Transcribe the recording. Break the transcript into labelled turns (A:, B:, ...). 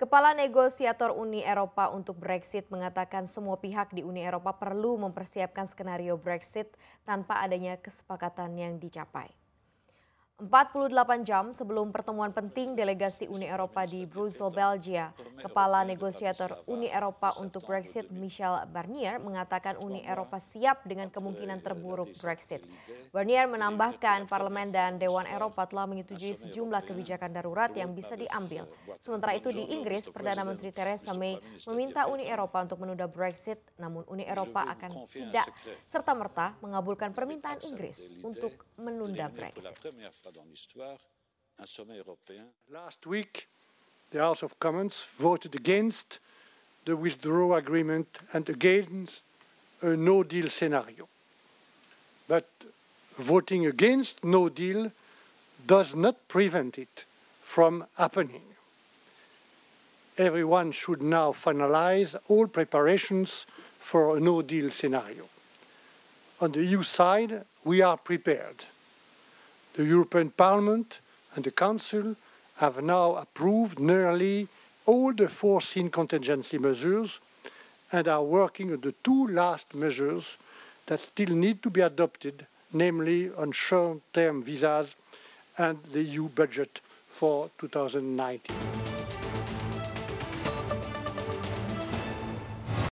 A: Kepala negosiator Uni Eropa untuk Brexit mengatakan semua pihak di Uni Eropa perlu mempersiapkan skenario Brexit tanpa adanya kesepakatan yang dicapai. 48 jam sebelum pertemuan penting delegasi Uni Eropa di Brussel, Belgia, Kepala Negosiator Uni Eropa untuk Brexit Michel Barnier mengatakan Uni Eropa siap dengan kemungkinan terburuk Brexit. Barnier menambahkan Parlemen dan Dewan Eropa telah menyetujui sejumlah kebijakan darurat yang bisa diambil. Sementara itu di Inggris, Perdana Menteri Theresa May meminta Uni Eropa untuk menunda Brexit, namun Uni Eropa akan tidak serta-merta mengabulkan permintaan Inggris untuk menunda
B: Brexit. dans l'histoire un sommet européen. Last week, the
C: House of Commons voted against the withdrawal agreement and against a no deal scenario. But voting against no deal does not prevent it from happening. Everyone should now finalize all preparations for a no deal scenario. On the EU side, we are prepared. The European Parliament and the Council have now approved nearly all the foreseen contingency measures and are working on the two last measures that still need to be adopted, namely on short-term visas and the EU budget for 2019.